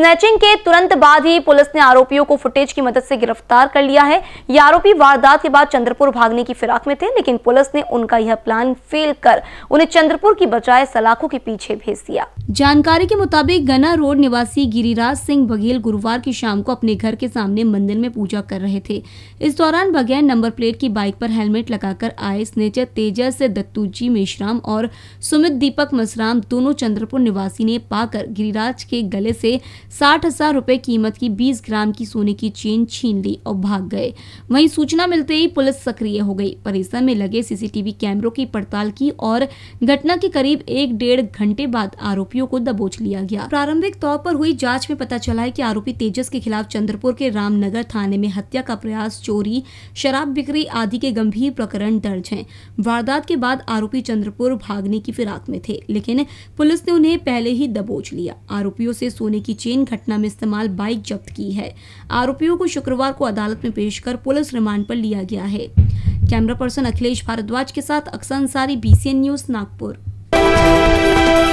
snatching के तुरंत बाद ही पुलिस ने आरोपियों को फुटेज की मदद से गिरफ्तार कर लिया है ये आरोपी वारदात के बाद चंद्रपुर भागने की फिराक में थे लेकिन पुलिस ने उनका यह प्लान फेल कर उन्हें चंद्रपुर की बजाय सलाखों के पीछे भेज दिया जानकारी के मुताबिक गना रोड निवासी गिरिराज सिंह बघेल गुरुवार की शाम को अपने घर के सामने मंदिर में पूजा कर रहे थे इस दौरान बघेल नंबर प्लेट की बाइक पर हेलमेट लगाकर आए स्नेचर तेजस जी मेश्राम और सुमित दीपक मसराम दोनों चंद्रपुर निवासी ने पाकर गिरिराज के गले से साठ हजार रूपए कीमत की बीस ग्राम की सोने की चेन छीन ली और भाग गए वहीं सूचना मिलते ही पुलिस सक्रिय हो गई परिसर में लगे सीसीटीवी कैमरों की पड़ताल की और घटना के करीब एक डेढ़ घंटे बाद आरोपियों को दबोच लिया गया प्रारंभिक तौर पर हुई जाँच में पता चला है की आरोपी तेजस के खिलाफ चंद्रपुर के रामनगर थाने में हत्या का प्रयास चोरी शराब बिक्री आदि के गंभीर प्रकरण दर्ज है वारदात के बाद आरोपी चंद्रपुर भागने की फिराक में थे लेकिन पुलिस ने उन्हें पहले ही दबोच लिया आरोपियों से सोने की चेन फायरिंग घटना में इस्तेमाल बाइक जब्त की है आरोपियों को शुक्रवार को अदालत में पेश कर पुलिस रिमांड पर लिया गया है कैमरा पर्सन अखिलेश भारद्वाज के साथ अक्सर अंसारी बी न्यूज नागपुर